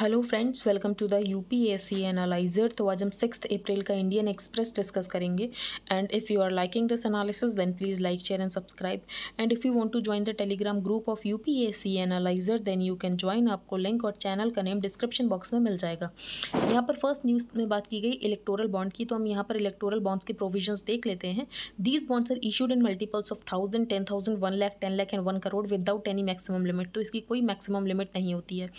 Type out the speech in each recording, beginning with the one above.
hello friends welcome to the U P S C analyser तो आज हम six April का इंडियन एक्सप्रेस डिस्कस करेंगे and if you are liking this analysis then please like share and subscribe and if you want to join the Telegram group of U P S C analyser then you can join आपको link और channel का name description box में मिल जाएगा यहाँ पर first news में बात की गई इलेक्टोरल बॉन्ड की तो हम यहाँ पर इलेक्टोरल बॉन्ड्स के प्रोविजन देख लेते हैं these bonds are issued in multiples of thousand ten thousand one lakh ten lakh and one crore without any maximum limit तो इसकी कोई मैक्सिमम लिमिट नहीं होती है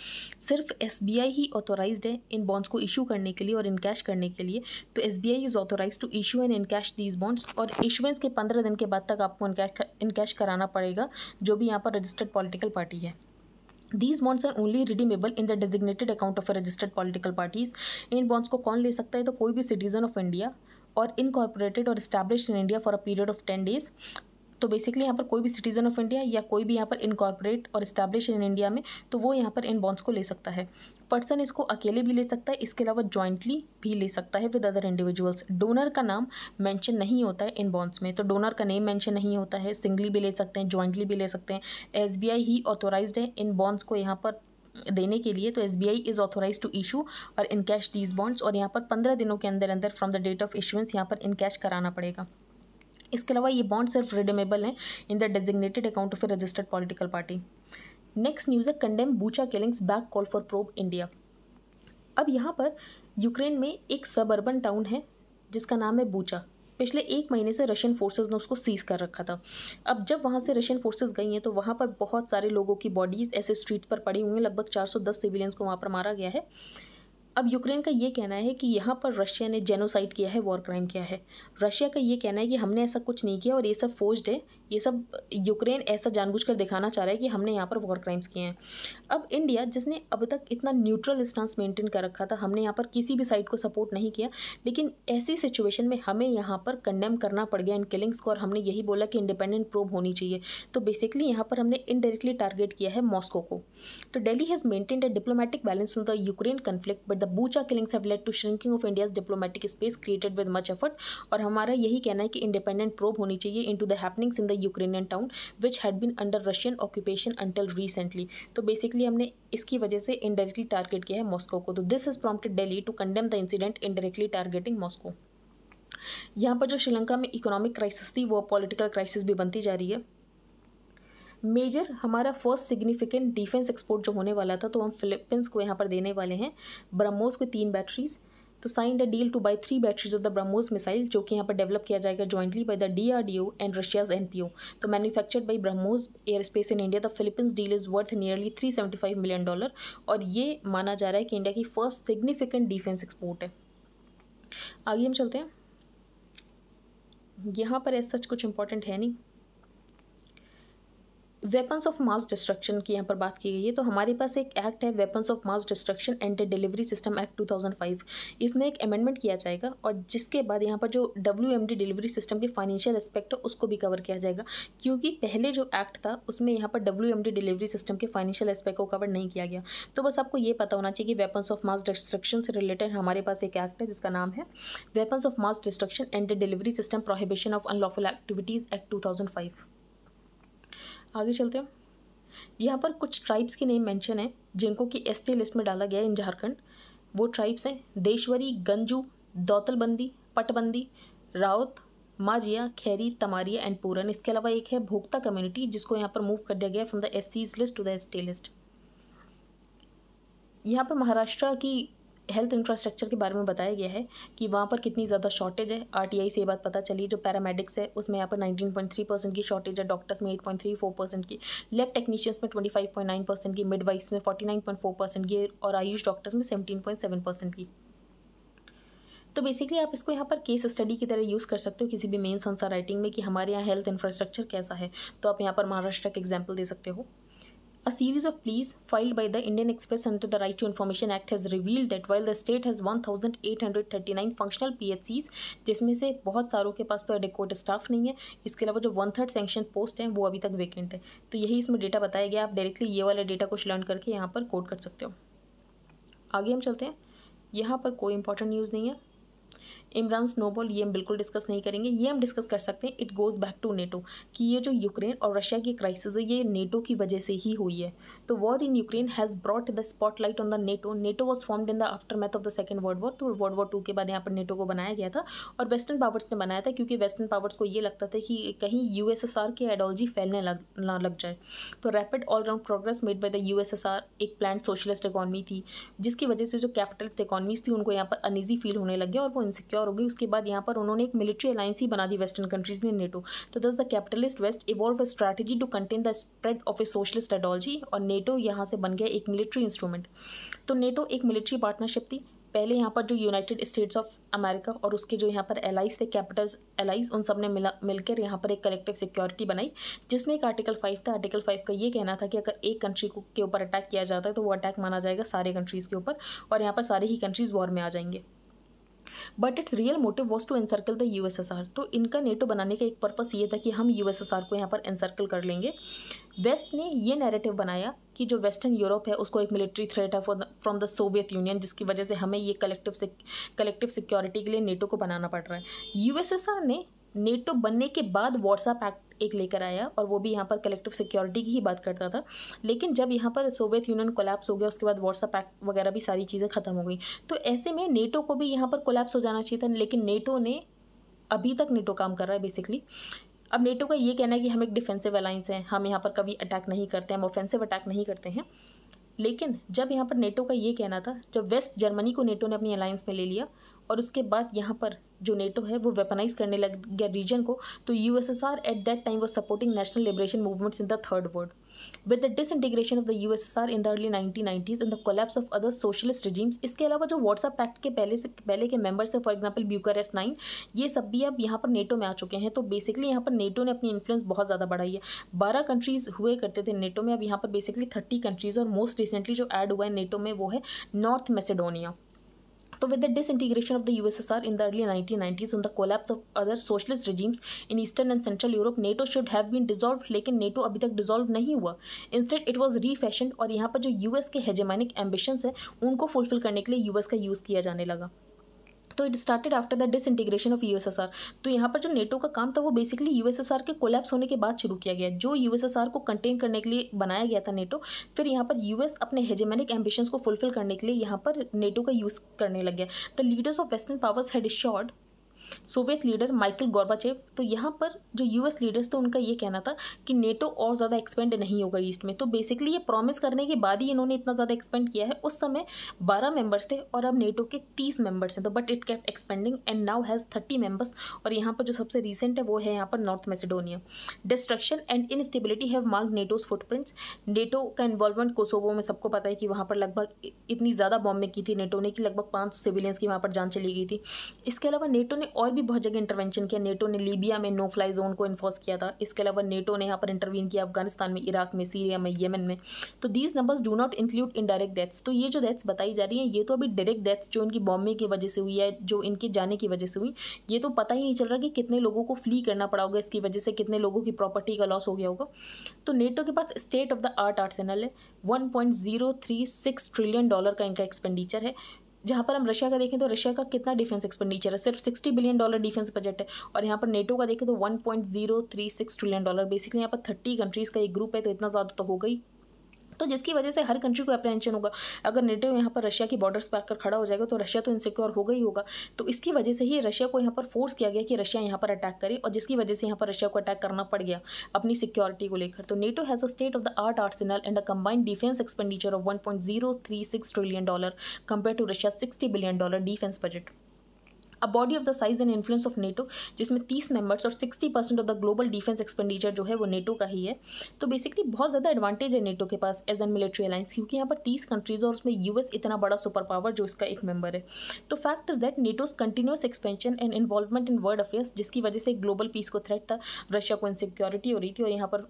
सिर्फ एस बी आई ही ऑथोराइज है इन बॉन्ड्स को इशू करने के लिए और इनकैश करने के लिए तो S B I is authorise to issue and encash these bonds और इशुएंस के पंद्रह दिन के बाद तक आपको इनकैश कैश कराना पड़ेगा जो भी यहाँ पर रजिस्टर्ड पॉलिटिकल पार्टी है these bonds are only redeemable in the designated account of a registered political parties इन बॉन्ड्स को कौन ले सकता है तो कोई भी सिटीजन ऑफ इंडिया और इनकॉर्पोरेटेड और establish in India for a period of ten days तो बेसिकली यहाँ पर कोई भी सिटीजन ऑफ इंडिया या कोई भी यहाँ पर इनकॉर्पोरेट और इस्टेब्लिश इन इंडिया में तो वो यहाँ पर इन बॉन्ड्स को ले सकता है पर्सन इसको अकेले भी ले सकता है इसके अलावा जॉइंटली भी ले सकता है विद अदर इंडिविजुअल्स डोनर का नाम मैंशन नहीं होता है इन बॉन्ड्स में तो डोनर का नेम मैंशन नहीं होता है सिंगली भी ले सकते हैं जॉइंटली भी ले सकते हैं एस ही ऑथोराइज है इन बॉन्ड्स को यहाँ पर देने के लिए तो S B I is authorise to issue और इन कैश दीज बॉन्ड्स और यहाँ पर पंद्रह दिनों के अंदर अंदर from the date of issuance यहाँ पर इन कैश कराना पड़ेगा इसके अलावा ये बॉन्ड सिर्फ रिडीमेबल हैं in the designated account of a registered political party next news है condemn Bucha killings back call for probe India अब यहाँ पर यूक्रेन में एक सब अर्बन टाउन है जिसका नाम है बूचा पिछले एक महीने से रशियन फोर्सेज ने उसको सीज कर रखा था अब जब वहाँ से रशियन फोर्सेस गई हैं तो वहाँ पर बहुत सारे लोगों की बॉडीज़ ऐसे स्ट्रीट पर पड़ी हुई हैं लगभग 410 सिविलियंस को वहाँ पर मारा गया है अब यूक्रेन का ये कहना है कि यहाँ पर रशिया ने जेनोसाइड किया है वॉर क्राइम किया है रशिया का ये कहना है कि हमने ऐसा कुछ नहीं किया और ये सब फोर्ज है ये सब यूक्रेन ऐसा जानबूझकर दिखाना चाह रहा है कि हमने यहाँ पर वॉर क्राइम्स किए हैं अब इंडिया जिसने अब तक इतना न्यूट्रल स्टांस मेंटेन कर रखा था हमने यहाँ पर किसी भी साइड को सपोर्ट नहीं किया लेकिन ऐसी सिचुएशन में हमें यहाँ पर कंडेम करना पड़ गया इन किलिंग्स को और हमने यही बोला कि इंडिपेंडेंट प्रोब होनी चाहिए तो बेसिकली यहाँ पर हमने इनडायरेक्टली टारगेट किया है मॉस्को को तो Delhi has maintain a diplomatic balance in the Ukraine conflict but the Bucha killings have led to shrinking of India's diplomatic space created with much effort और हमारा यही कहना है कि इंडिपेंडेंट प्रोब होनी चाहिए इन to the happenings in the Ukrainian town which had been under Russian occupation until recently तो basically हमने इसकी वजह से इनडायरेक्टली टारगेट किया है मॉस्को को तो this is prompted Delhi to condemn the incident indirectly targeting Moscow यहाँ पर जो श्रीलंका में इकोनॉमिक क्राइसिस थी वो पॉलिटिकल क्राइसिस भी बनती जा रही है मेजर हमारा फर्स्ट सिग्निफिकेंट डिफेंस एक्सपोर्ट जो होने वाला था तो हम फिलिपींस को यहाँ पर देने वाले हैं ब्रह्मोस को तीन बैटरीज़ तो signed a deal to buy three batteries of the BrahMos missile जो कि यहाँ पर डेवलप किया जाएगा jointly by the D R D O and Russia's N P O तो manufactured by BrahMos aerospace in India the Philippines deal is worth nearly three seventy five million dollar और ये माना जा रहा है कि इंडिया की फर्स्ट सिग्निफिकेंट डिफेंस एक्सपोर्ट है आगे हम चलते हैं यहाँ पर ऐसा कुछ इंपॉर्टेंट है नहीं वेपन्स ऑफ मास डिस्ट्रक्शन की यहाँ पर बात की गई है तो हमारे पास एक एक्ट है weapons of mass destruction and delivery system act 2005 इसमें एक अमेंडमेंट किया जाएगा और जिसके बाद यहाँ पर जो डब्ल्यू डिलीवरी सिस्टम के फाइनेंशियल एस्पेक्ट है उसको भी कवर किया जाएगा क्योंकि पहले जो एक्ट था उसमें यहाँ पर डब्ल्यू डिलीवरी सिस्टम के फाइनेंशियल एस्पेक्ट को कवर नहीं किया गया तो बस आपको ये पता होना चाहिए कि वेपन्स ऑफ मास डिस्ट्रक्शन से रिलेटेड हमारे पास एक एक्ट है जिसका नाम है weapons of mass destruction and delivery system prohibition of unlawful activities act two आगे चलते हैं यहाँ पर कुछ ट्राइब्स के नेम मेंशन हैं जिनको कि टी लिस्ट में डाला गया है इन झारखंड वो ट्राइब्स हैं देशवरी गंजू दौतलबंदी पटबंदी राउत माजिया खैरी तमारिया एंड पूरन इसके अलावा एक है भोक्ता कम्युनिटी जिसको यहाँ पर मूव कर दिया गया from the S list to the S list यहाँ पर महाराष्ट्र की हेल्थ इंफ्रास्ट्रक्चर के बारे में बताया गया है कि वहाँ पर कितनी ज़्यादा शॉर्टेज है आरटीआई से ये बात पता चली जो पैरामेडिक्स है उसमें यहाँ पर 19.3 परसेंट की शॉर्टेज है डॉक्टर्स में 8.34 परसेंट की लैब टेक्नीशियंस में 25.9 परसेंट की मिडवाइस में 49.4 परसेंट की और आयुष डॉक्टर्स में 17.7 परसेंट की तो बेसिकली आप इसको यहाँ पर केस स्टडी की तरह यूज़ कर सकते हो किसी भी मेन संसार राइटिंग में कि हमारे यहाँ हेल्थ इंफ्रास्ट्रक्चर कैसा है तो आप यहाँ पर महाराष्ट्र का एग्जाम्पल दे सकते हो A series of pleas filed by the Indian Express under the Right to Information Act has revealed that while the state has 1,839 functional PHCs, जिसमें से बहुत सारों के पास तो एडिकोट स्टाफ नहीं है इसके अलावा जो वन थर्ड सेंक्शन पोस्ट हैं वो अभी तक वेकेंट है तो यही इसमें डेटा बताया गया आप डायरेक्टली ये वाला डेटा कुछ लर्न करके यहाँ पर कोड कर सकते हो आगे हम चलते हैं यहाँ पर कोई इंपॉर्टेंट न्यूज़ नहीं है इमरान स्नोबॉल ये हम बिल्कुल डिस्कस नहीं करेंगे ये हम डिस्कस कर सकते हैं it goes back to NATO कि ये जो यूक्रेन और रशिया की क्राइसिस है ये नेटो की वजह से ही हुई है तो war in Ukraine has brought the spotlight on the NATO NATO was form in the aftermath of the second world war तो वर्ल्ड वॉर टू के बाद यहाँ पर नेटो को बनाया गया था और वेस्टर्न पावर्स ने बनाया था क्योंकि वेस्टर्न पावर्स को ये लगता था कि कहीं यू की आइडियोलॉजी फैलने लग ना लग जाए तो rapid all round progress made by the U एक प्लान सोशलिस्ट इकॉनमी थी जिसकी वजह से जो कैपिटलिस्ट इकॉनमीज थी उनको यहाँ पर अनइजी फील होने लग गया और वो इनसिक्योर वॉर हो गई उसके बाद यहाँ पर उन्होंने एक मिलिट्री अलायंस ही बना दी वेस्टर्न कंट्रीज ने नेटो तो thus the capitalist west evolve a strategy to contain the spread of a socialist ideology और नेटो यहाँ से बन गया एक मिलिट्री इंस्ट्रूमेंट तो नेटो एक मिलिट्री पार्टनरशिप थी पहले यहाँ पर जो यूनाइटेड स्टेट्स ऑफ अमेरिका और उसके जो यहाँ पर एलाइज थे कैपिटल्स एलाइज उन सब ने मिला मिलकर यहाँ पर एक कलेक्टिव सिक्योरिटी बनाई जिसमें एक आर्टिकल फाइव था आर्टिकल फाइव का ये कहना था कि अगर एक कंट्री को के ऊपर अटैक किया जाता है तो वो अटैक माना जाएगा सारे कंट्रीज़ के ऊपर और यहाँ पर सारे ही कंट्रीज़ वॉर में आ जाएंगे but its real motive was to encircle the USSR तो इनका नेटो बनाने का एक पर्पस ये था कि हम यूएसएसआर को यहाँ पर एनसर्कल कर लेंगे वेस्ट ने ये नैरेटिव बनाया कि जो वेस्टर्न यूरोप है उसको एक मिलिट्री थ्रेट है फ्रॉम द सोवियत यूनियन जिसकी वजह से हमें ये कलेक्टिव कलेक्टिव सिक्योरिटी के लिए नेटो को बनाना पड़ रहा है यूएसएसआर ने नेटो बनने के बाद व्हाट्सएप एक्ट एक लेकर आया और वो भी यहाँ पर कलेक्टिव सिक्योरिटी की ही बात करता था लेकिन जब यहाँ पर सोवियत यूनियन कोलैप्स हो गया उसके बाद व्हाट्सअप एक्ट वगैरह भी सारी चीज़ें ख़त्म हो गई तो ऐसे में नेटो को भी यहाँ पर कोलैप्स हो जाना चाहिए था लेकिन नेटो ने अभी तक नेटो काम कर रहा है बेसिकली अब नेटो का ये कहना है कि हम एक डिफेंसिव अलाइंस हैं हम यहाँ पर कभी अटैक नहीं करते हम ऑफेंसिव अटैक नहीं करते हैं लेकिन जब यहाँ पर नेटो का ये कहना था जब वेस्ट जर्मनी को नेटो ने अपनी अलाइंस में ले लिया और उसके बाद यहाँ पर जो नेटो है वो वेपनाइज करने लग गया रीजन को तो USSR at that time was supporting national liberation movements in the third world with the disintegration of the USSR in the early nineteen nineties in the collapse of other socialist regimes इसके अलावा जो WhatsApp act के पहले से पहले के members हैं for example S nine ये सब भी अब यहाँ पर नेटो में आ चुके हैं तो बेसिकली यहाँ पर नेटो ने अपनी इन्फ्लुएंस बहुत ज़्यादा बढ़ाई है बारह कंट्रीज़ हुए करते थे नेटो में अब यहाँ पर बेसिकली थर्टी कंट्रीज़ और मोस्ट रिसेंटली जो एड हुआ है नेटो में वो है नॉर्थ मैसेडोनिया तो with the integration of the U S USSR in the early nineteen nineties in the collapse of other socialist regimes in eastern and central Europe NATO should have been dissolve लेकिन NATO अभी तक dissolve नहीं हुआ instead it was री रीफैशन और यहाँ पर जो यू एस के हेजेमैनिक एम्बिशन है उनको फुलफिल करने के लिए यू एस का यूज़ किया जाने लगा तो it started after the disintegration of USSR तो यहाँ पर जो नेटो का काम था वो बेसिकली यूएसएसआर के कोलैप्स होने के बाद शुरू किया गया जो यूएसएसआर को कंटेन करने के लिए बनाया गया था नेटो फिर यहाँ पर यूएस अपने हेजेमेनिक एम्बिशंस को फुलफिल करने के लिए यहाँ पर नेटो का यूज़ करने लग गया the leaders of western powers had assured Soviet leader Michael Gorbachev तो यहाँ पर जो यूएस लीडर्स थे उनका ये कहना था कि नेटो और ज़्यादा एक्सपेंड नहीं होगा ईस्ट में तो बेसिकली ये प्रॉमिस करने के बाद ही इन्होंने इतना ज़्यादा एक्सपेंड किया है उस समय बारह मेंबर्स थे और अब नेटो के तीस मेंबर्स हैं तो but it kept expanding and now has thirty members और यहाँ पर जो सबसे रिसेंट है वो है यहाँ पर North Macedonia destruction and instability have marked NATO's footprints NATO का इन्वॉल्वमेंट कोसोवो में सबको पता है कि वहाँ पर लगभग इतनी ज़्यादा बॉम्बे की थी नेटो ने कि लगभग पाँच सिविलियंस की वहाँ पर जान चली गई थी इसके अलावा नेटो ने और भी बहुत जगह इंटरवेंशन किया नेटो ने लीबिया में नो फ्लाई जोन को इन्फोर्स किया था इसके अलावा नेटो ने यहाँ पर इंटरवीन किया अफगानिस्तान में इराक में सीरिया में येमन में तो these numbers do not include indirect deaths तो ये जो डेथ्स बताई जा रही है ये तो अभी डायरेक्ट डेथ्स जो इनकी बॉम्बे की वजह से हुई है जो इनके जाने की वजह से हुई ये तो पता ही नहीं चल रहा कि कितने लोगों को फ्ली करना पड़ा होगा इसकी वजह से कितने लोगों की प्रॉपर्टी का लॉस हो गया होगा तो नेटो के पास state of the art arsenal है one point zero three six trillion dollar का इनका एक्सपेंडिचर है जहाँ पर हम रशिया का देखें तो रशिया का कितना डिफेंस एक्सपेंडिचर है सिर्फ sixty billion dollar defence budget है और यहाँ पर नेटो का देखें तो one point zero three six trillion dollar basically यहाँ पर थर्टी कंट्रीज़ का एक ग्रुप है तो इतना ज़्यादा तो हो गई तो जिसकी वजह से हर कंट्री को अप्रेंशन होगा अगर नेटो यहाँ पर रशिया की बॉर्डर्स पर आकर खड़ा हो जाएगा तो रशिया तो इनसिक्योर होगा ही होगा तो इसकी वजह से ही रशिया को यहाँ पर फोर्स किया गया कि रशिया यहाँ पर अटैक करे और जिसकी वजह से यहाँ पर रशिया को अटैक करना पड़ गया अपनी सिक्योरिटी को लेकर तो NATO has a state of the art arsenal and a combined defence expenditure of one point zero three six trillion dollar compare to Russia sixty billion dollar defence budget a body of the size and influence of NATO जिसमें तीस members और sixty percent of the global defence expenditure जो है वो NATO का ही है तो basically बहुत ज़्यादा एडवांटेज है नेटो के पास एज एन मिलिट्री अलाइंस क्योंकि यहाँ पर तीस कंट्रीज़ और उसमें यूएस इतना बड़ा सुपर पावर जो इसका एक मेंबर है तो fact is that NATO's continuous expansion and involvement in world affairs जिसकी वजह से ग्लोबल पीस को थ्रेट था रशिया को इनसिक्योरिटी हो रही थी और यहाँ पर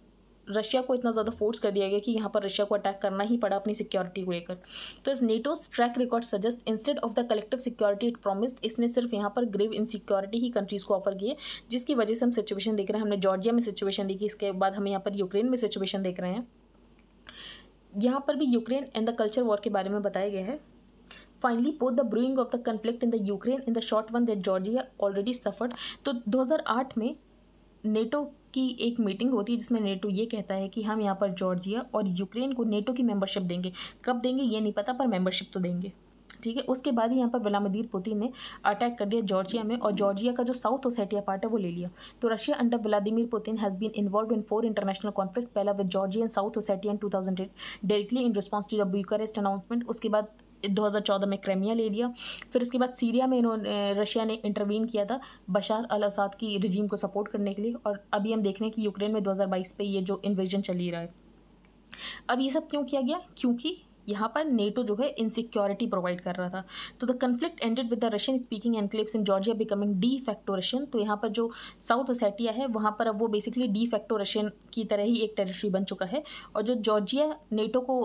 रशिया को इतना ज़्यादा फोर्स कर दिया गया कि यहाँ पर रशिया को अटैक करना ही पड़ा अपनी सिक्योरिटी को लेकर तो इस NATO track record suggest instead of the collective security it promised इसने सिर्फ यहाँ पर ग्रेव इनसिक्योरिटी ही कंट्रीज़ को ऑफर किए जिसकी वजह से हम सिचुएशन देख रहे हैं हमने जॉर्जिया में सिचुएशन देखी इसके बाद हम यहाँ पर यूक्रेन में सिचुएशन देख रहे हैं यहाँ पर भी Ukraine and the culture war के बारे में बताया गया है finally both the brewing of the conflict in the Ukraine in the short one that Georgia already suffered तो 2008 में नेटो की एक मीटिंग होती है जिसमें नेटो ये कहता है कि हम यहाँ पर जॉर्जिया और यूक्रेन को नेटो की मेम्बरशिप देंगे कब देंगे ये नहीं पता पर मेंबरशिप तो देंगे ठीक है उसके बाद ही यहाँ पर व्लादिमीर पुतिन ने अटैक कर दिया जॉर्जिया में और जॉर्जिया का जो साउथ ओसेटिया पार्ट है वो ले लिया तो Russia under Vladimir Putin has been involve in four international conflict पहला with Georgia and South Ossetia in two thousand directly in response to the Bucharest announcement उसके बाद 2014 में क्रेमिया ले लिया फिर उसके बाद सीरिया में इन्होंने रशिया ने इंटरवीन किया था बशार अल असाद की रजीम को सपोर्ट करने के लिए और अभी हम देख रहे हैं कि यूक्रेन में 2022 पे ये जो इन्वेजन चली रहा है अब ये सब क्यों किया गया क्योंकि यहाँ पर नेटो जो है इनसिक्योरिटी प्रोवाइड कर रहा था तो the conflict ended with the Russian speaking enclaves in Georgia becoming de facto Russian तो यहाँ पर जो साउथ ओसेटिया है वहाँ पर अब वो बेसिकली डी फैक्टो रशियन की तरह ही एक टेरिटरी बन चुका है और जो जॉर्जिया नेटो को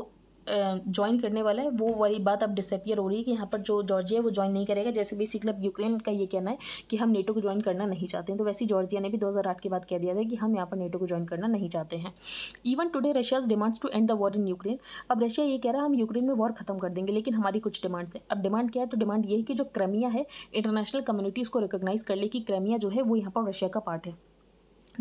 ज्वाइन करने वाला है वो वाली बात अब डिसअपियर हो रही है कि यहाँ पर जो जॉर्जिया है वो ज्वाइन नहीं करेगा जैसे भी अब यूक्रेन का ये कहना है कि हम नेटो को ज्वाइन करना नहीं चाहते हैं तो वैसे जॉर्जिया ने भी आठ के बाद कह दिया था कि हम यहाँ पर नेटो को ज्वाइन करना नहीं चाहते हैं even today Russia's demands to end the war in Ukraine अब रशिया ये कह रहा है हम यूक्रेन में वॉर खत्म कर देंगे लेकिन हमारी कुछ डिमांड्स हैं अब डिमांड क्या है तो डिमांड ये है कि जो क्रमिया है इंटरनेशनल कम्युनिटी उसको रिकोगनाइज़ कर ले कि क्रमिया जो है वो यहाँ पर रशिया का पार्ट है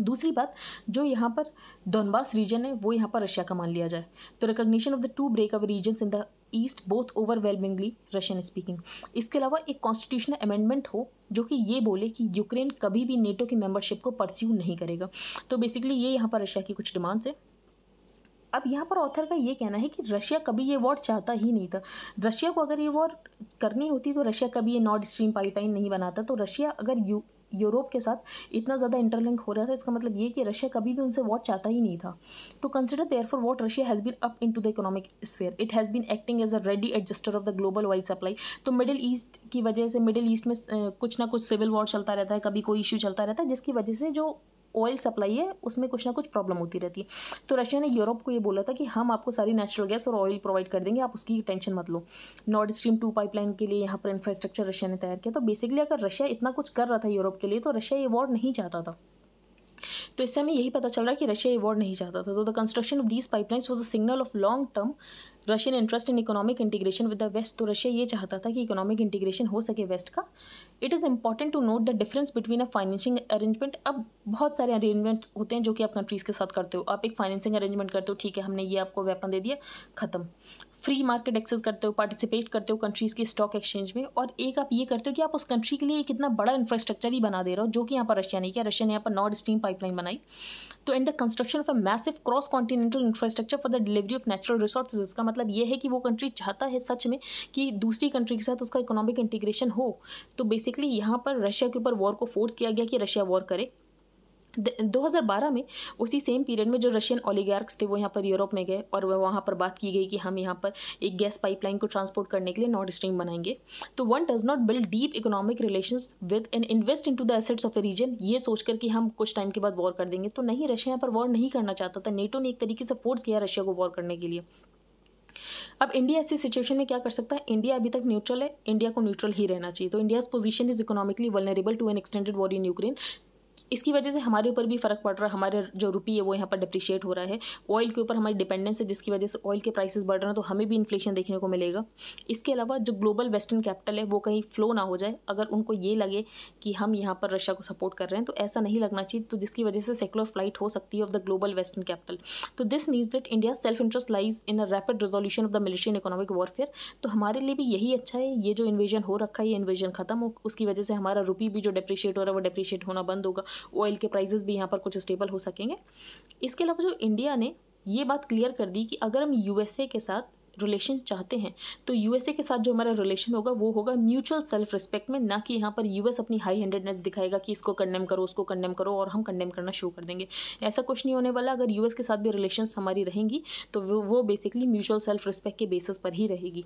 दूसरी बात जो यहाँ पर दोनबास रीजन है वो यहाँ पर रशिया का मान लिया जाए तो recognition of the two breakaway region in the east both overwhelmingly Russian speaking इसके अलावा एक कॉन्स्टिट्यूशनल अमेंडमेंट हो जो कि ये बोले कि यूक्रेन कभी भी नेटो की मेंबरशिप को परस्यू नहीं करेगा तो बेसिकली ये यहाँ पर रशिया की कुछ डिमांड्स है अब यहाँ पर ऑथर का ये कहना है कि रशिया कभी ये वॉर चाहता ही नहीं था रशिया को अगर ये वॉर करनी होती तो रशिया कभी ये नॉर्थ स्ट्रीम पाइपलाइन नहीं बनाता तो रशिया अगर यू यूरोप के साथ इतना ज़्यादा इंटरलिंक हो रहा था इसका मतलब ये कि रशिया कभी भी उनसे वॉट चाहता ही नहीं था तो consider therefore what Russia has been up in to the economic sphere it has been acting as a ready adjuster of the global wide supply तो मिडिल ईस्ट की वजह से मिडिल ईस्ट में कुछ ना कुछ सिविल वॉर चलता रहता है कभी कोई इशू चलता रहता है जिसकी वजह से जो ऑयल सप्लाई है उसमें कुछ ना कुछ प्रॉब्लम होती रहती है तो रशिया ने यूरोप को ये बोला था कि हम आपको सारी नेचुरल गैस और ऑयल प्रोवाइड कर देंगे आप उसकी टेंशन मत लो नॉर्थ स्ट्रीम टू पाइपलाइन के लिए यहाँ पर इंफ्रास्ट्रक्चर रशिया ने तैयार किया तो बेसिकली अगर रशिया इतना कुछ कर रहा था यूरोप के लिए तो रशिया ये वॉर नहीं चाहता था तो इससे हमें यही पता चल रहा है कि रशिया ये वॉर नहीं चाहता था तो the construction of these pipelines was a signal of long term Russian interest in economic integration with the West तो रशिया ये चाहता था कि इकोनॉमिक इंटीग्रेशन हो सके वेस्ट का it is important to note the difference between a financing arrangement अब बहुत सारे अरेंजमेंट होते हैं जो कि आप कंट्रीज़ के साथ करते हो आप एक फाइनेंसिंग अरेंजमेंट करते हो ठीक है हमने ये आपको वेपन दे दिया ख़त्म फ्री मार्केट एक्सेस करते हो पार्टिसिपेट करते हो कंट्रीज़ के स्टॉक एक्सचेंज में और एक आप ये करते हो कि आप उस कंट्री के लिए एक इतना बड़ा इंफ्रास्ट्रक्चर ही बना दे रहे हो जो कि यहाँ पर रशिया ने किया रशिया ने यहाँ पर नॉर्थ स्टीम पाइपलाइन बनाई तो and the construction of a massive cross continental infrastructure for the delivery of natural resources इसका मतलब ये है कि वो कंट्री चाहता है सच में कि दूसरी कंट्री के साथ उसका इकोनॉमिक इंटीग्रेशन हो तो बेसिकली यहाँ पर रशिया के ऊपर वॉर को फोर्स किया गया कि रशिया वॉर करे 2012 में उसी सेम पीरियड में जो रशियन ओलीगार्क्स थे वो यहाँ पर यूरोप में गए और वहाँ पर बात की गई कि हम यहाँ पर एक गैस पाइपलाइन को ट्रांसपोर्ट करने के लिए नॉर्थ स्ट्रीम बनाएंगे तो one does not build deep economic relation with and invest in to the assets of a region ये सोचकर कि हम कुछ टाइम के बाद वॉर कर देंगे तो नहीं रशिया यहाँ पर वॉर नहीं करना चाहता था नेटो ने एक तरीके से फोर्स किया रशिया को वॉर करने के लिए अब इंडिया ऐसी सिचुएशन में क्या कर सकता है इंडिया अभी तक न्यूट्रल है इंडिया को न्यूट्रल ही रहना चाहिए तो India position is economically vulnerable to an extended war in Ukraine इसकी वजह से हमारे ऊपर भी फ़र्क पड़ रहा है हमारे जो रुपी है वो यहाँ पर डिप्रिशिएट हो रहा है ऑयल के ऊपर हमारी डिपेंडेंस है जिसकी वजह से ऑयल के प्राइसेस बढ़ रहे हैं तो हमें भी इन्फ्लेशन देखने को मिलेगा इसके अलावा जो ग्लोबल वेस्टर्न कैपिटल है वो कहीं फ्लो ना हो जाए अगर उनको ये लगे कि हम यहाँ पर रशिया को सपोर्ट कर रहे हैं तो ऐसा नहीं लगना चाहिए तो जिसकी वजह से सेकुलर फ्लाइट हो सकती है of the global western capital तो this means that India self interest lies in a rapid resolution of the militian economic warfare तो हमारे लिए भी यही अच्छा है ये जो इन्वेजन हो रखा है ये इन्वेजन खत्म हो उसकी वजह से हमारा रुपी भी जो डिप्रिशिएट हो रहा है वो डिप्रिशिएट होना बंद होगा ऑयल के प्राइजेस भी यहाँ पर कुछ स्टेबल हो सकेंगे इसके अलावा जो इंडिया ने ये बात क्लियर कर दी कि अगर हम यूएसए के साथ रिलेशन चाहते हैं तो यूएसए के साथ जो हमारा रिलेशन होगा वो होगा म्यूचुअल सेल्फ रिस्पेक्ट में ना कि यहाँ पर यूएस अपनी हाई हैंडेडनेस दिखाएगा कि इसको कंडेम करो उसको कंडेम करो और हम कंडेम करना शुरू कर देंगे ऐसा कुछ नहीं होने वाला अगर यूएस के साथ भी रिलेशन हमारी रहेंगी तो वो बेसिकली म्यूचुअल सेल्फ रिस्पेक्ट के बेसिस पर ही रहेगी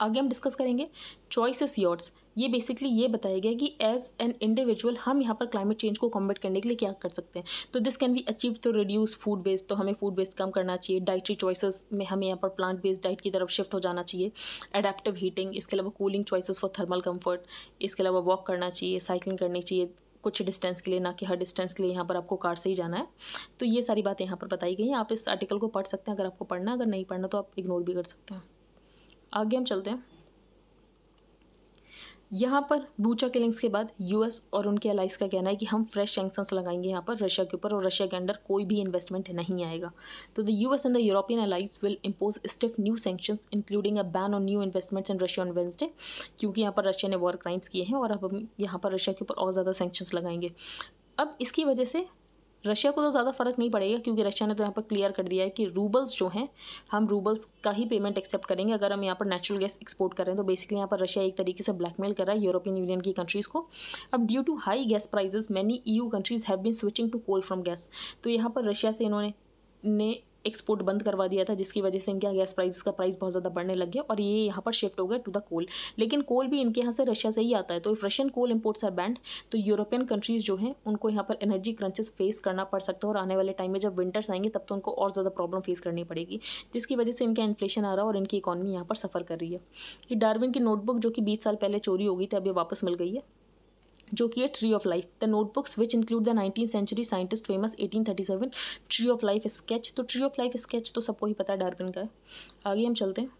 आगे हम डिस्कस करेंगे चॉइस इज़ योर्स ये बेसिकली ये बताया गया कि एज एन इंडिविजुअल हम यहाँ पर क्लाइमेट चेंज को कॉम्बेट करने के लिए क्या कर सकते हैं तो this can be achieve to reduce food waste तो हमें फूड वेस्ट कम करना चाहिए डाइटरी चॉइसेस में हमें यहाँ पर प्लांट बेस्ड डाइट की तरफ शिफ्ट हो जाना चाहिए अडेप्टिव हीटिंग इसके अलावा cooling choices for thermal comfort इसके अलावा वॉक करना चाहिए साइकिलिंग करनी चाहिए कुछ डिस्टेंस के लिए ना कि हर डिस्टेंस के लिए यहाँ पर आपको कार से ही जाना है तो ये सारी बातें यहाँ पर बताई गई हैं आप इस आर्टिकल को पढ़ सकते हैं अगर आपको पढ़ना अगर नहीं पढ़ना तो आप इग्नोर भी कर सकते हैं आगे हम चलते हैं यहाँ पर बूचा किलिंग्स के बाद यूएस और उनके अलाइस का कहना है कि हम फ्रेश सेंक्शंस लगाएंगे यहाँ पर रशिया के ऊपर और रशिया के अंडर कोई भी इन्वेस्टमेंट नहीं आएगा तो the US and the European allies will impose stiff new sanctions including a ban on new investments in Russia on Wednesday क्योंकि यहाँ पर रशिया ने वॉर क्राइम्स किए हैं और अब हम यहाँ पर रशिया के ऊपर और ज़्यादा सेंक्शंस लगाएंगे अब इसकी वजह से रशिया को तो ज़्यादा फ़र्क नहीं पड़ेगा क्योंकि रशिया ने तो यहाँ पर क्लियर कर दिया है कि रूबल्स जो हैं हम रूबल्स का ही पेमेंट एक्सेप्ट करेंगे अगर हम यहाँ पर नेचुरल गैस एक्सपोर्ट कर रहे हैं तो बेसिकली यहाँ पर रशिया एक तरीके से ब्लैकमेल कर रहा है यूरोपियन यूनियन की कंट्रीज़ को अब due to high gas prices many E countries have been switching to coal from gas तो यहाँ पर रशिया से इन्होंने ने एक्सपोर्ट बंद करवा दिया था जिसकी वजह से इनके यहाँ गैस प्राइस का प्राइस बहुत ज़्यादा बढ़ने लग गया और ये यहाँ पर शिफ्ट हो गया टू द कोल लेकिन कोल भी इनके यहाँ से रशिया से ही आता है तो if Russian coal imports are banned तो यूरोपियन कंट्रीज़ जो हैं उनको यहाँ पर एनर्जी क्रंचेस फेस करना पड़ सकता है और आने वाले टाइम में जब विंटर्स आएंगे तब तो उनको और ज़्यादा प्रॉब्लम फेस करनी पड़ेगी जिसकी वजह से इनका इन्फ्लेशन आ रहा है और इनकी इकॉनमी यहाँ पर सफ़र कर रही है कि डारविन की नोटबुक जो कि बीस साल पहले चोरी हो गई थी अभी वापस मिल गई है जो कि है tree of life the notebooks which include the nineteen century scientist famous eighteen thirty seven tree of life sketch तो ट्री ऑफ लाइफ स्केच तो सबको ही पता है डार्विन का है आगे हम चलते हैं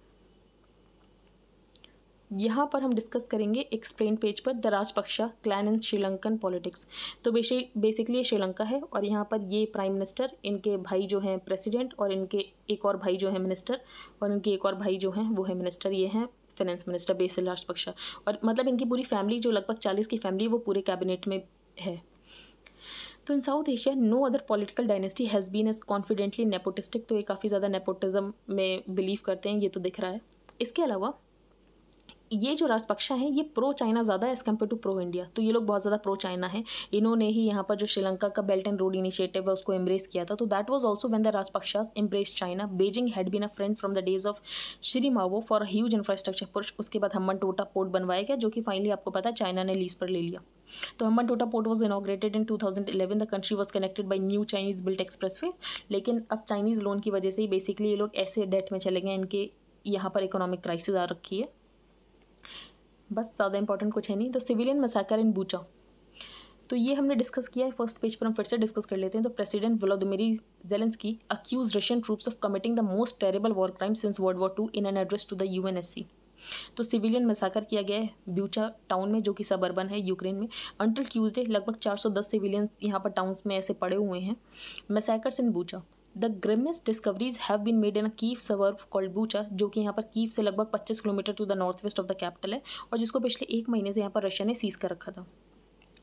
यहाँ पर हम डिस्कस करेंगे एक्सप्लेन पेज पर the Rajapaksa clan in Sri Lankan politics तो बेशे बेसिकली ये श्रीलंका है और यहाँ पर ये प्राइम मिनिस्टर इनके भाई जो हैं प्रेसिडेंट और इनके एक और भाई जो है मिनिस्टर और इनके एक और भाई जो हैं वो है मिनिस्टर ये हैं फाइनेंस मिनिस्टर बेसिल राजपक्षा और मतलब इनकी पूरी फैमिली जो लगभग चालीस की फैमिली वो पूरे कैबिनेट में है तो in South Asia no other political dynasty has been as confidently nepotistic तो ये काफ़ी ज़्यादा नेपोटिज्म में बिलीव करते हैं ये तो दिख रहा है इसके अलावा ये जो राजपक्षा है ये प्रो चाइना ज़्यादा है as compare to pro India तो ये लोग बहुत ज़्यादा प्रो चाइना है इन्होंने ही यहाँ पर जो श्रीलंका का बेल्ट एंड रोड इनिशिएटिव है उसको एम्ब्रेस किया था तो that was also when the Rajapaksa embrace China Beijing had been a friend from the days of Sirimavo for huge infrastructure पुरुष उसके बाद हम्बन टोटा पोर्ट बनवाया गया जो कि फाइनली आपको पता है चाइना ने लीज पर ले लिया तो Hambantota port was inaugurated in 2011 the country was connected by new Chinese built expressway लेकिन अब चाइनीज़ लोन की वजह से ही बेसिकली ये लोग ऐसे डेट में चले गए इनके यहाँ पर इकोनॉमिक क्राइसिस आ रखी है बस ज़्यादा इंपॉर्टेंट कुछ है नहीं the civilian massacre in Bucha तो ये हमने डिस्कस किया है फर्स्ट पेज पर हम फिर से डिस्कस कर लेते हैं तो प्रेसिडेंट व्लादिमिरी की accuse Russian troops of committing the most terrible war crime since World war two in an address to the U तो सिविलियन मसाकर किया गया है ब्यूचा टाउन में जो कि सब अर्बन है यूक्रेन में अंटिल ट्यूजडे लगभग 410 सिविलियंस यहाँ पर टाउन्स में ऐसे पड़े हुए हैं massacres in Bucha the grimmest discoveries have been made in a Kyiv suburb called Bucha जो कि यहाँ पर कीव से लगभग 25 kilometre to the north west of the capital है और जिसको पिछले एक महीने से यहाँ पर रशिया ने सीज कर रखा था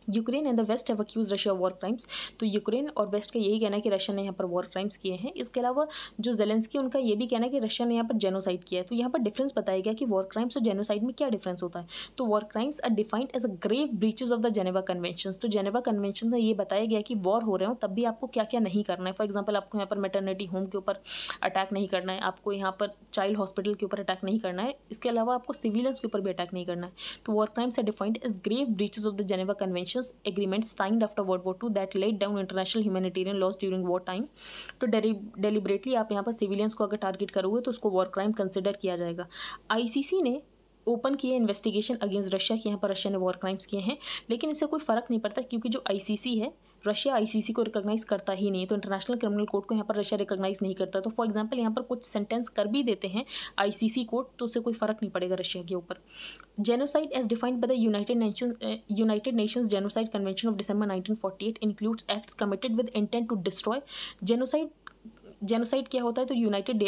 Ukraine and the West have accuse Russia war crimes तो यूक्रेन और वेस्ट का यही कहना है कि रशिया ने यहाँ पर वॉर क्राइम्स किए हैं इसके अलावा जो जेलेंसकी उनका ये भी कहना है कि रशिया ने यहाँ पर जेनोसाइड किया है तो यहाँ पर डिफरेंस बताया गया कि वॉर क्राइम्स और जेनोसाइड में क्या डिफरेंस होता है तो war crimes are defined as a grave breaches of the Geneva Convention तो जेनेवा कन्वेंशन में ये बताया गया कि वॉर हो रहे हो तब भी आपको क्या क्या नहीं करना है फॉर एग्जाम्पल आपको यहाँ पर मेटर्निटी होम के ऊपर अटैक नहीं करना है आपको यहाँ पर चाइल्ड हॉस्पिटल के ऊपर अटैक नहीं करना है इसके अलावा आपको सिविलियंस के ऊपर भी अटैक नहीं करना है तो war crimes are defined as grave breaches of the Geneva Convention contentious agreement signed after World War II that laid down international humanitarian laws during war time तो deliberately आप यहाँ पर civilians को अगर target करोगे तो उसको war crime consider किया जाएगा ICC ने ओपन किए इन्वेस्टिगेशन अगेंस्ट रशिया के यहाँ पर रशिया ने वॉर क्राइम्स किए हैं लेकिन इससे कोई फ़र्क नहीं पड़ता क्योंकि जो आईसीसी है रशिया आईसीसी को रिकॉग्नाइज़ करता ही नहीं तो इंटरनेशनल क्रिमिनल कोर्ट को यहाँ पर रशिया रिकॉग्नाइज़ नहीं करता तो फॉर एग्जाम्पल यहाँ पर कुछ सेंटेंस कर भी देते हैं आईसीसी कोर्ट तो उससे कोई फ़र्क नहीं पड़ेगा रशिया के ऊपर genocide as defined by the United Nation United Nations genocide convention of December nineteen includes acts committed with intent to destroy genocide genocide क्या होता है तो यूनाइटेड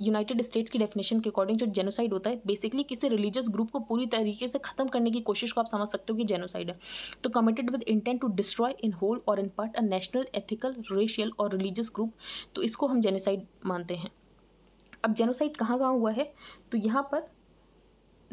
यूनाइटेड स्टेट्स की डेफिनेशन के अकॉर्डिंग जो जेनोसाइड होता है बेसिकली किसी रिलीजियस ग्रुप को पूरी तरीके से खत्म करने की कोशिश को आप समझ सकते हो कि जेनोसाइड है तो committed with intent to destroy in whole और in part a national ethical racial और रिलीजियस ग्रुप तो इसको हम जेनोसाइड मानते हैं अब जेनोसाइड कहाँ कहाँ हुआ है तो यहाँ पर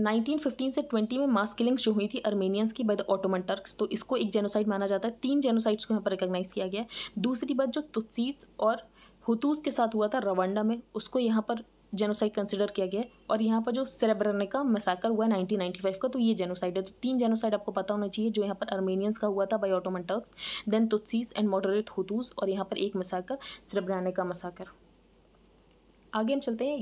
1915 से 20 में मास किलिंग्स जो हुई थी अर्मेनियंस की बाय द ऑटोमन टर्क्स तो इसको एक जेनोसाइड माना जाता है तीन जेनोसाइड्स को यहाँ पर रिकग्नाइज किया गया है दूसरी बात जो तुत्सीज और हुतूस के साथ हुआ था रवांडा में उसको यहाँ पर जेनोसाइड कंसिडर किया गया और यहाँ पर जो सेरेब्रने का मसाकर हुआ है फाइव का तो ये जेनोसाइड है तो तीन जेनोसाइड आपको पता होना चाहिए जो यहाँ पर अर्मेनियंस का हुआ था by Ottoman Turks then Tutsis and moderate Hutus और यहाँ पर एक मसाकर सेरेब्रने का मसाकर आगे हम चलते हैं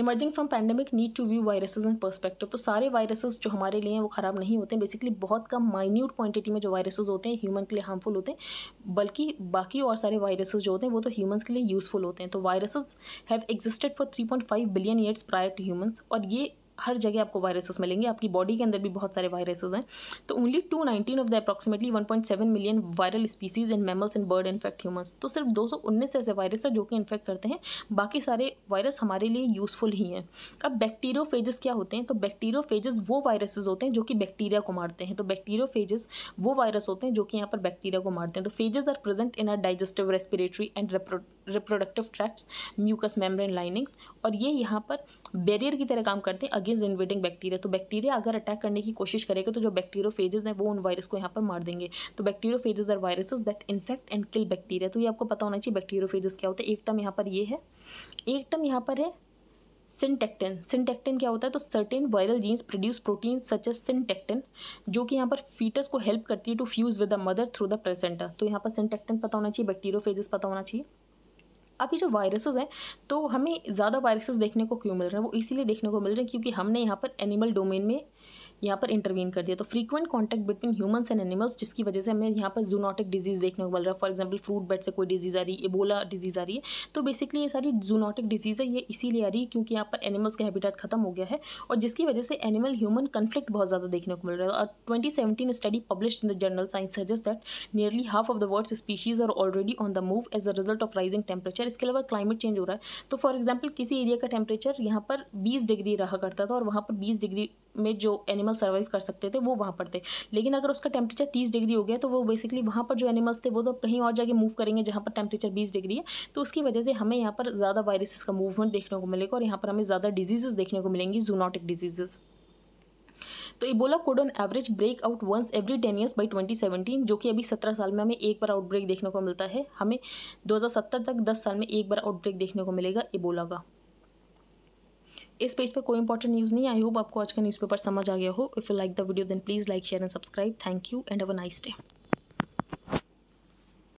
emerging from pandemic need to view viruses in perspective तो सारे वायरसेज जो हमारे लिए हैं वो ख़राब नहीं होते हैं बेसिकली बहुत कम माइन्यूट क्वांटिटी में जो वायरसेज होते हैं ह्यूमन के लिए हार्मफुल होते हैं बल्कि बाकी और सारे वायरसेज जो होते हैं वो तो ह्यूमस के लिए यूज़फुल होते हैं तो viruses have existed for three point five billion years prior to humans और ये हर जगह आपको वायरसेस मिलेंगे आपकी बॉडी के अंदर भी बहुत सारे वायरसेस हैं तो only two nineteen of the approximately one point seven million viral species in mammals and bird infect humans तो सिर्फ दो सौ उन्नीस ऐसे वायरस है जो कि इन्फेक्ट करते हैं बाकी सारे वायरस हमारे लिए यूजफुल ही हैं अब बैक्टीरियो फेजेस क्या होते हैं तो बैक्टीरियो फेजेस वो वायरसेज होते हैं जो कि बैक्टीरिया को मारते हैं तो बैक्टीरियो फेजेस वो वायरस होते हैं जो कि यहाँ पर बैक्टीरिया को मारते हैं तो phages are present in our digestive respiratory and reproductive tracts mucus membrane linings और ये यहाँ पर बैरियर की तरह काम करते हैं अगेंस्ट इन्वेडिंग बैक्टीरिया तो बैक्टीरिया अगर अटैक करने की कोशिश करेगा तो जो बैक्टीरियोफेजेस हैं वो उन वायरस को यहाँ पर मार देंगे तो bacteriophages are viruses that infect and kill bacteria तो ये आपको पता होना चाहिए बैक्टीरियोफेजेस क्या होते हैं एक टर्म यहाँ पर ये है एक टर्म यहाँ पर है सिंटेक्टिन सिंटेक्टिन क्या होता है तो certain viral genes produce protein such as syncytin जो कि यहाँ पर फीटस को हेल्प करती है to fuse with the mother through the placenta तो यहाँ पर सिंटेक्टिन पता होना चाहिए बैक्टीरियोफेजेस पता होना चाहिए अभी जो वायरसेस हैं तो हमें ज़्यादा वायरसेस देखने को क्यों मिल रहे हैं वो इसीलिए देखने को मिल रहे हैं क्योंकि हमने यहाँ पर एनिमल डोमेन में यहाँ पर इंटरवीन कर दिया तो frequent contact between humans and animals जिसकी वजह से हमें यहाँ पर जूनॉटिक डिजीज़ देखने को मिल रहा है फॉर एग्जाम्पल फ्रूट बेड से कोई डिजीज़ आ रही है एबोला डिजीज़ आ रही है तो बेसिकली ये सारी जूनॉटिक डिजीज़ है ये इसीलिए आ रही है क्योंकि यहाँ पर एनिमल्स का हैबिटेट खत्म हो गया है और जिसकी वजह से एनिमल ह्यूमन कन्फ्लिक्ट बहुत ज़्यादा देखने को मिल रहा है और twenty seventeen study publish in the journal Science suggest that nearly half of the world species are already on the move as a result of rising temperature इसके अलावा क्लाइमेट चेंज हो रहा है तो फॉर एग्जाम्पल किसी area का temperature यहाँ पर बीस डिग्री रहा करता था और वहाँ पर बीस डिग्री में जो एनिमल सर्वाइव कर सकते थे वो वहाँ पर थे लेकिन अगर उसका टेम्परेचर तीस डिग्री हो गया तो वो बेसिकली वहाँ पर जो एनिमल्स थे वो तो कहीं और जाके मूव करेंगे जहाँ पर टेम्परेचर बीस डिग्री है तो उसकी वजह से हमें यहाँ पर ज़्यादा वायरसेस का मूवमेंट देखने को मिलेगा और यहाँ पर हमें ज़्यादा डिजीजेज़ देखने को मिलेंगी जूनॉटिक डिजीजेज़ तो Ebola could on average break out once every ten years by 2017 जो कि अभी सत्रह साल में हमें एक बार आउटब्रेक देखने को मिलता है हमें 2070 तक दस साल में एक बार आउटब्रेक देखने को मिलेगा इबोला का इस पेज पर कोई इंपॉर्टेंट न्यूज़ नहीं आई होप आपको आज का न्यूज़पेपर समझ आ गया हो if you like the video then please like share and subscribe thank you and have nice day